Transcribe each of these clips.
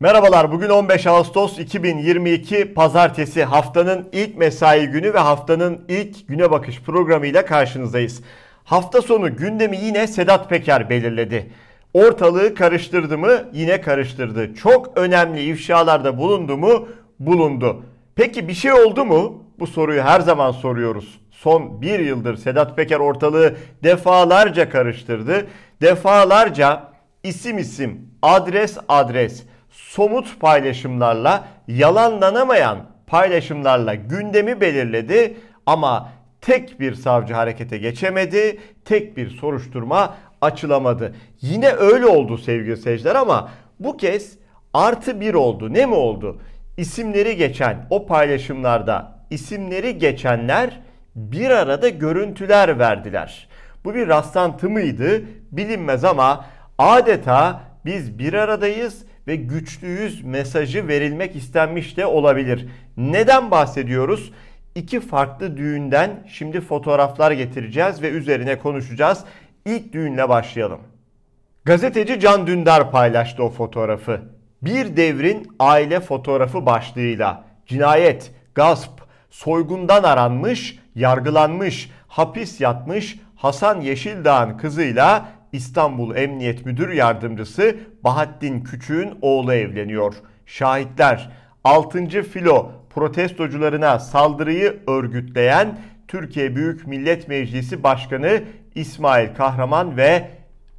Merhabalar bugün 15 Ağustos 2022 Pazartesi haftanın ilk mesai günü ve haftanın ilk güne bakış programıyla karşınızdayız. Hafta sonu gündemi yine Sedat Peker belirledi. Ortalığı karıştırdı mı? Yine karıştırdı. Çok önemli ifşalarda bulundu mu? Bulundu. Peki bir şey oldu mu? Bu soruyu her zaman soruyoruz. Son bir yıldır Sedat Peker ortalığı defalarca karıştırdı. Defalarca isim isim, adres adres somut paylaşımlarla, yalanlanamayan paylaşımlarla gündemi belirledi ama tek bir savcı harekete geçemedi, tek bir soruşturma açılamadı. Yine öyle oldu sevgili seyirciler ama bu kez artı bir oldu. Ne mi oldu? İsimleri geçen o paylaşımlarda isimleri geçenler bir arada görüntüler verdiler. Bu bir rastlantı mıydı bilinmez ama adeta biz bir aradayız ve güçlüyüz mesajı verilmek istenmiş de olabilir. Neden bahsediyoruz? İki farklı düğünden şimdi fotoğraflar getireceğiz ve üzerine konuşacağız. İlk düğünle başlayalım. Gazeteci Can Dündar paylaştı o fotoğrafı. Bir devrin aile fotoğrafı başlığıyla cinayet, gasp, soygundan aranmış, yargılanmış, hapis yatmış Hasan Yeşildağ'ın kızıyla İstanbul Emniyet Müdür Yardımcısı Bahattin Küçük'ün oğlu evleniyor. Şahitler 6. filo protestocularına saldırıyı örgütleyen Türkiye Büyük Millet Meclisi Başkanı İsmail Kahraman ve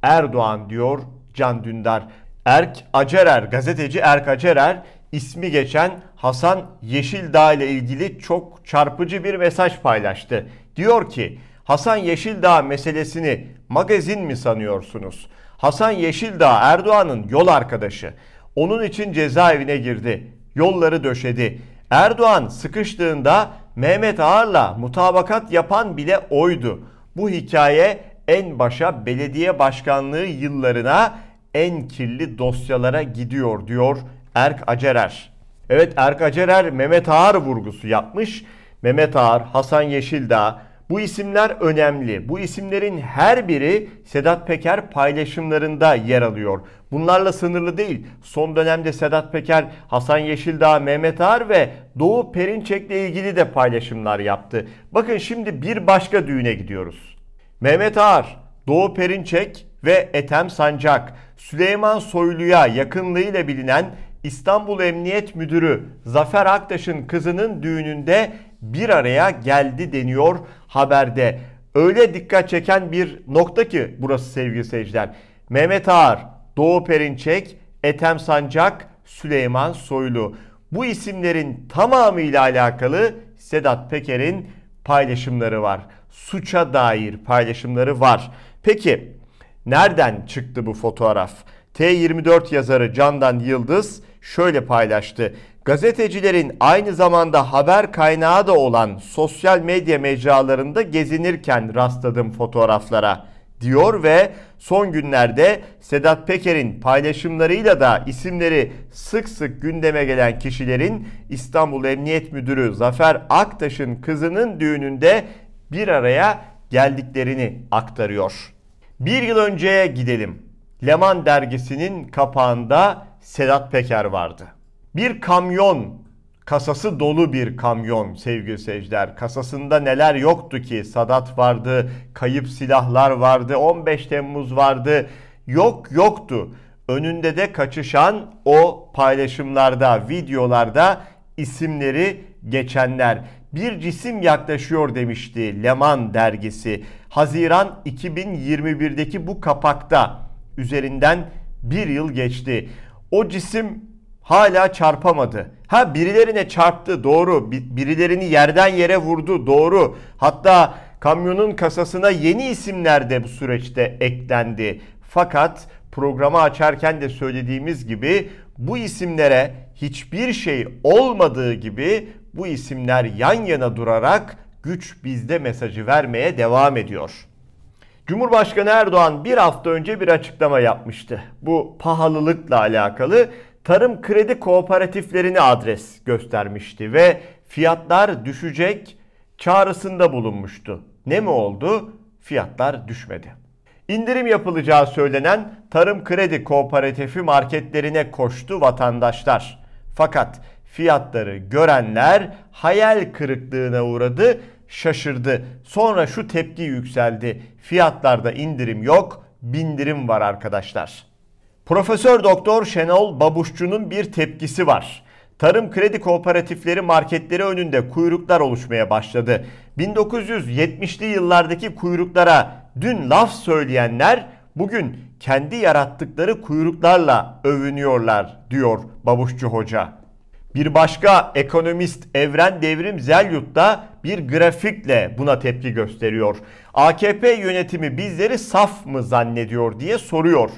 Erdoğan diyor Can Dündar. Erk Acerer, gazeteci Erk Acerer ismi geçen Hasan Yeşildağ ile ilgili çok çarpıcı bir mesaj paylaştı. Diyor ki Hasan Yeşildağ meselesini magazin mi sanıyorsunuz? Hasan Yeşildağ Erdoğan'ın yol arkadaşı. Onun için cezaevine girdi. Yolları döşedi. Erdoğan sıkıştığında Mehmet Ağar'la mutabakat yapan bile oydu. Bu hikaye en başa belediye başkanlığı yıllarına en kirli dosyalara gidiyor diyor Erk Acerer. Evet Erk Acerer Mehmet Ağar vurgusu yapmış. Mehmet Ağar, Hasan Yeşildağ, bu isimler önemli. Bu isimlerin her biri Sedat Peker paylaşımlarında yer alıyor. Bunlarla sınırlı değil. Son dönemde Sedat Peker, Hasan Yeşildağ, Mehmet Ağar ve Doğu Perinçek ile ilgili de paylaşımlar yaptı. Bakın şimdi bir başka düğüne gidiyoruz. Mehmet Ağar, Doğu Perinçek ve Etem Sancak, Süleyman Soylu'ya yakınlığıyla bilinen İstanbul Emniyet Müdürü Zafer Aktaş'ın kızının düğününde bir araya geldi deniyor haberde öyle dikkat çeken bir nokta ki burası sevgili seyirciler. Mehmet Ağar, Doğu Perinçek, Ethem Sancak, Süleyman Soylu. Bu isimlerin tamamıyla alakalı Sedat Peker'in paylaşımları var. Suça dair paylaşımları var. Peki nereden çıktı bu fotoğraf? T24 yazarı Candan Yıldız şöyle paylaştı gazetecilerin aynı zamanda haber kaynağı da olan sosyal medya mecralarında gezinirken rastladım fotoğraflara diyor ve son günlerde Sedat Peker'in paylaşımlarıyla da isimleri sık sık gündeme gelen kişilerin İstanbul Emniyet Müdürü Zafer Aktaş'ın kızının düğününde bir araya geldiklerini aktarıyor. Bir yıl önceye gidelim. Leman dergisinin kapağında Sedat Peker vardı. Bir kamyon, kasası dolu bir kamyon sevgili seyirciler. Kasasında neler yoktu ki? Sadat vardı, kayıp silahlar vardı, 15 Temmuz vardı. Yok yoktu. Önünde de kaçışan o paylaşımlarda, videolarda isimleri geçenler. Bir cisim yaklaşıyor demişti Leman dergisi. Haziran 2021'deki bu kapakta üzerinden bir yıl geçti. O cisim hala çarpamadı. Ha birilerine çarptı doğru. Birilerini yerden yere vurdu doğru. Hatta kamyonun kasasına yeni isimler de bu süreçte eklendi. Fakat programı açarken de söylediğimiz gibi bu isimlere hiçbir şey olmadığı gibi bu isimler yan yana durarak güç bizde mesajı vermeye devam ediyor. Cumhurbaşkanı Erdoğan bir hafta önce bir açıklama yapmıştı. Bu pahalılıkla alakalı tarım kredi kooperatiflerini adres göstermişti ve fiyatlar düşecek çağrısında bulunmuştu. Ne mi oldu? Fiyatlar düşmedi. İndirim yapılacağı söylenen Tarım Kredi Kooperatifi marketlerine koştu vatandaşlar. Fakat fiyatları görenler hayal kırıklığına uğradı, şaşırdı. Sonra şu tepki yükseldi. Fiyatlarda indirim yok, bindirim var arkadaşlar. Profesör Doktor Şenol Babuşçu'nun bir tepkisi var. Tarım kredi kooperatifleri marketleri önünde kuyruklar oluşmaya başladı. 1970'li yıllardaki kuyruklara dün laf söyleyenler bugün kendi yarattıkları kuyruklarla övünüyorlar diyor Babuşçu Hoca. Bir başka ekonomist Evren Devrim Zelyut da bir grafikle buna tepki gösteriyor. AKP yönetimi bizleri saf mı zannediyor diye soruyor.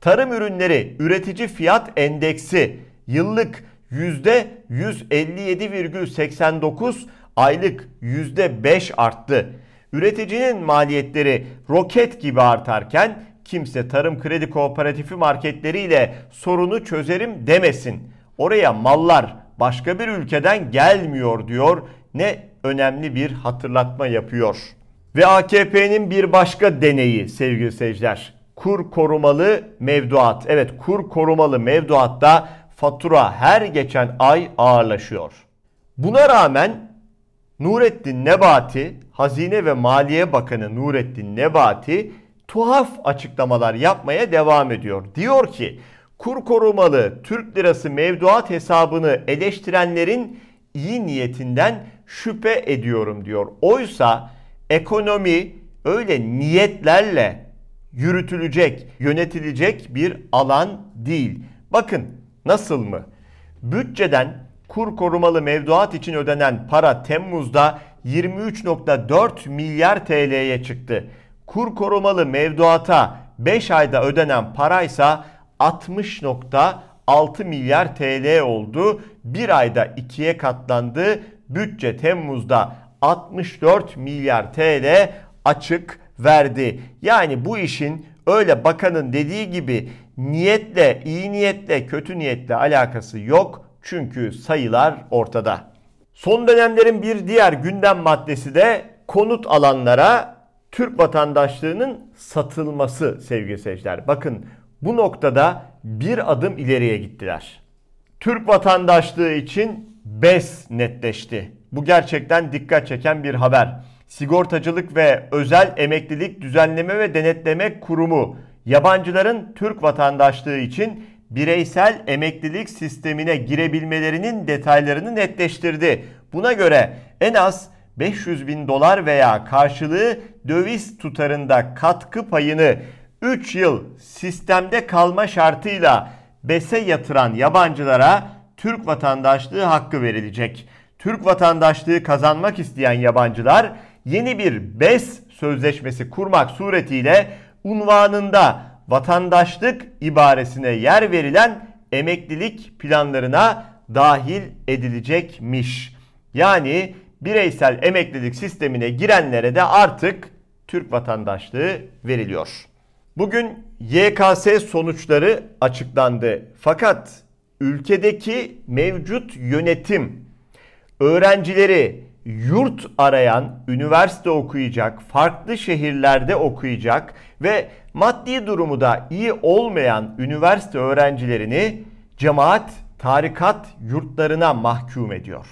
Tarım ürünleri üretici fiyat endeksi yıllık %157,89, aylık %5 arttı. Üreticinin maliyetleri roket gibi artarken kimse tarım kredi kooperatifi marketleriyle sorunu çözerim demesin. Oraya mallar başka bir ülkeden gelmiyor diyor. Ne önemli bir hatırlatma yapıyor. Ve AKP'nin bir başka deneyi sevgili seyirciler kur korumalı mevduat. Evet kur korumalı mevduatta fatura her geçen ay ağırlaşıyor. Buna rağmen Nurettin Nebati, Hazine ve Maliye Bakanı Nurettin Nebati tuhaf açıklamalar yapmaya devam ediyor. Diyor ki kur korumalı Türk lirası mevduat hesabını eleştirenlerin iyi niyetinden şüphe ediyorum diyor. Oysa ekonomi öyle niyetlerle yürütülecek, yönetilecek bir alan değil. Bakın nasıl mı? Bütçeden kur korumalı mevduat için ödenen para Temmuz'da 23.4 milyar TL'ye çıktı. Kur korumalı mevduata 5 ayda ödenen paraysa 60.6 milyar TL oldu. Bir ayda ikiye katlandı. Bütçe Temmuz'da 64 milyar TL açık verdi. Yani bu işin öyle bakanın dediği gibi niyetle, iyi niyetle, kötü niyetle alakası yok. Çünkü sayılar ortada. Son dönemlerin bir diğer gündem maddesi de konut alanlara Türk vatandaşlığının satılması sevgili seyirciler. Bakın bu noktada bir adım ileriye gittiler. Türk vatandaşlığı için BES netleşti. Bu gerçekten dikkat çeken bir haber. Sigortacılık ve Özel Emeklilik Düzenleme ve Denetleme Kurumu yabancıların Türk vatandaşlığı için bireysel emeklilik sistemine girebilmelerinin detaylarını netleştirdi. Buna göre en az 500 bin dolar veya karşılığı döviz tutarında katkı payını 3 yıl sistemde kalma şartıyla BES'e yatıran yabancılara Türk vatandaşlığı hakkı verilecek. Türk vatandaşlığı kazanmak isteyen yabancılar yeni bir BES sözleşmesi kurmak suretiyle unvanında vatandaşlık ibaresine yer verilen emeklilik planlarına dahil edilecekmiş. Yani bireysel emeklilik sistemine girenlere de artık Türk vatandaşlığı veriliyor. Bugün YKS sonuçları açıklandı. Fakat ülkedeki mevcut yönetim öğrencileri yurt arayan, üniversite okuyacak, farklı şehirlerde okuyacak ve maddi durumu da iyi olmayan üniversite öğrencilerini cemaat, tarikat yurtlarına mahkum ediyor.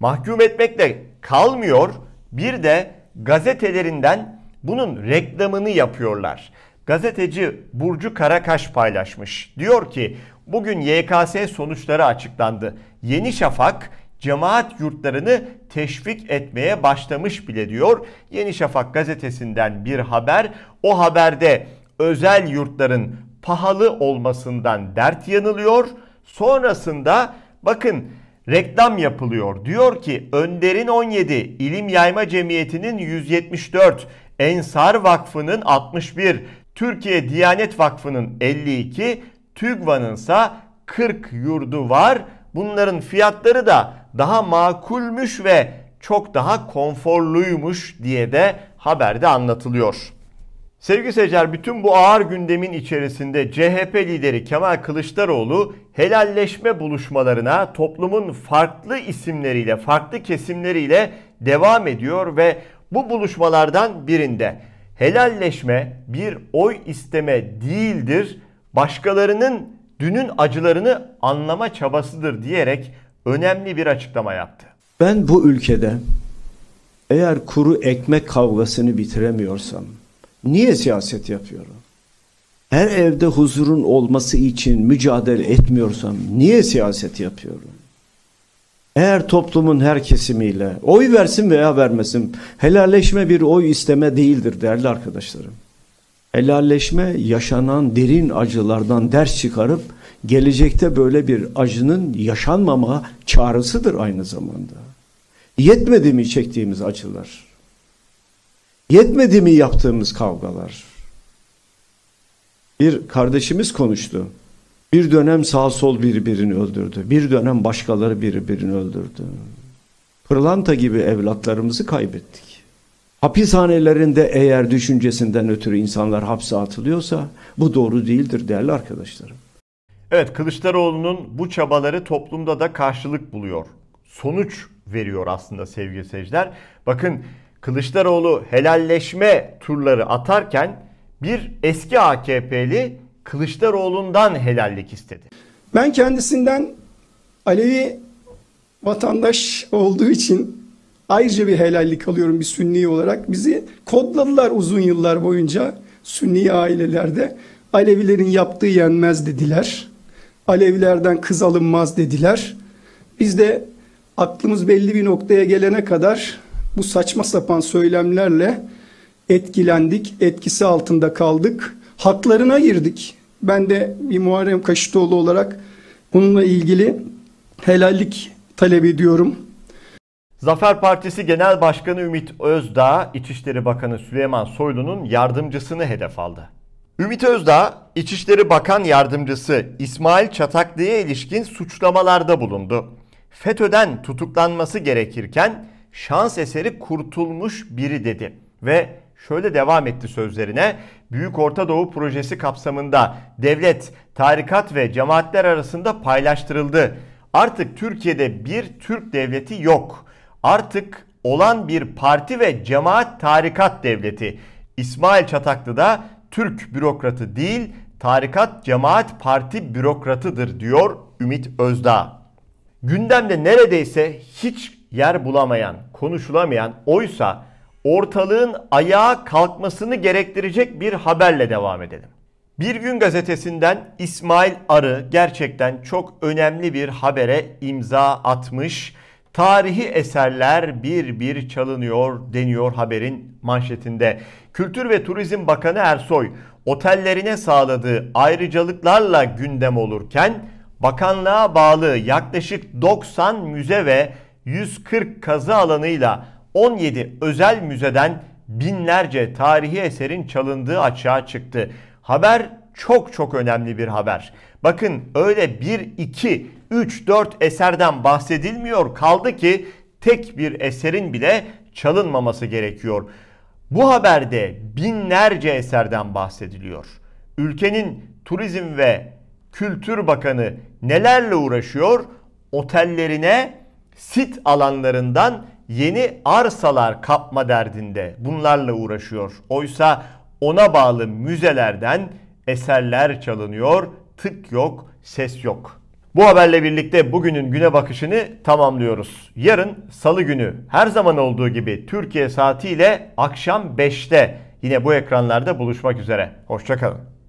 Mahkum etmekle kalmıyor, bir de gazetelerinden bunun reklamını yapıyorlar. Gazeteci Burcu Karakaş paylaşmış. Diyor ki bugün YKS sonuçları açıklandı. Yeni Şafak cemaat yurtlarını teşvik etmeye başlamış bile diyor. Yeni Şafak gazetesinden bir haber. O haberde özel yurtların pahalı olmasından dert yanılıyor. Sonrasında bakın reklam yapılıyor. Diyor ki Önder'in 17, İlim Yayma Cemiyeti'nin 174, Ensar Vakfı'nın 61, Türkiye Diyanet Vakfı'nın 52, TÜGVA'nın ise 40 yurdu var. Bunların fiyatları da daha makulmüş ve çok daha konforluymuş diye de haberde anlatılıyor. Sevgili seyirciler bütün bu ağır gündemin içerisinde CHP lideri Kemal Kılıçdaroğlu helalleşme buluşmalarına toplumun farklı isimleriyle, farklı kesimleriyle devam ediyor ve bu buluşmalardan birinde helalleşme bir oy isteme değildir, başkalarının dünün acılarını anlama çabasıdır diyerek önemli bir açıklama yaptı. Ben bu ülkede eğer kuru ekmek kavgasını bitiremiyorsam niye siyaset yapıyorum? Her evde huzurun olması için mücadele etmiyorsam niye siyaset yapıyorum? Eğer toplumun her kesimiyle oy versin veya vermesin helalleşme bir oy isteme değildir değerli arkadaşlarım. Helalleşme yaşanan derin acılardan ders çıkarıp gelecekte böyle bir acının yaşanmama çağrısıdır aynı zamanda. Yetmedi mi çektiğimiz acılar? Yetmedi mi yaptığımız kavgalar? Bir kardeşimiz konuştu. Bir dönem sağ sol birbirini öldürdü. Bir dönem başkaları birbirini öldürdü. Pırlanta gibi evlatlarımızı kaybettik. Hapishanelerinde eğer düşüncesinden ötürü insanlar hapse atılıyorsa bu doğru değildir değerli arkadaşlarım. Evet Kılıçdaroğlu'nun bu çabaları toplumda da karşılık buluyor. Sonuç veriyor aslında sevgili seyirciler. Bakın Kılıçdaroğlu helalleşme turları atarken bir eski AKP'li Kılıçdaroğlu'ndan helallik istedi. Ben kendisinden Alevi vatandaş olduğu için ayrıca bir helallik alıyorum bir sünni olarak. Bizi kodladılar uzun yıllar boyunca sünni ailelerde. Alevilerin yaptığı yenmez dediler. Alevilerden kız alınmaz dediler. Biz de aklımız belli bir noktaya gelene kadar bu saçma sapan söylemlerle etkilendik, etkisi altında kaldık, haklarına girdik. Ben de bir Muharrem Kaşıtoğlu olarak bununla ilgili helallik talep ediyorum. Zafer Partisi Genel Başkanı Ümit Özdağ, İçişleri Bakanı Süleyman Soylu'nun yardımcısını hedef aldı. Ümit Özdağ, İçişleri Bakan Yardımcısı İsmail Çataklı'ya ilişkin suçlamalarda bulundu. FETÖ'den tutuklanması gerekirken şans eseri kurtulmuş biri dedi ve şöyle devam etti sözlerine. Büyük Orta Doğu projesi kapsamında devlet, tarikat ve cemaatler arasında paylaştırıldı. Artık Türkiye'de bir Türk devleti yok artık olan bir parti ve cemaat tarikat devleti. İsmail Çataklı da Türk bürokratı değil, tarikat cemaat parti bürokratıdır diyor Ümit Özdağ. Gündemde neredeyse hiç yer bulamayan, konuşulamayan oysa ortalığın ayağa kalkmasını gerektirecek bir haberle devam edelim. Bir gün gazetesinden İsmail Arı gerçekten çok önemli bir habere imza atmış. Tarihi eserler bir bir çalınıyor deniyor haberin manşetinde. Kültür ve Turizm Bakanı Ersoy otellerine sağladığı ayrıcalıklarla gündem olurken bakanlığa bağlı yaklaşık 90 müze ve 140 kazı alanıyla 17 özel müzeden binlerce tarihi eserin çalındığı açığa çıktı. Haber çok çok önemli bir haber. Bakın öyle bir iki 3-4 eserden bahsedilmiyor. Kaldı ki tek bir eserin bile çalınmaması gerekiyor. Bu haberde binlerce eserden bahsediliyor. Ülkenin Turizm ve Kültür Bakanı nelerle uğraşıyor? Otellerine sit alanlarından yeni arsalar kapma derdinde bunlarla uğraşıyor. Oysa ona bağlı müzelerden eserler çalınıyor, tık yok, ses yok. Bu haberle birlikte bugünün güne bakışını tamamlıyoruz. Yarın salı günü her zaman olduğu gibi Türkiye saatiyle akşam 5'te yine bu ekranlarda buluşmak üzere. Hoşçakalın.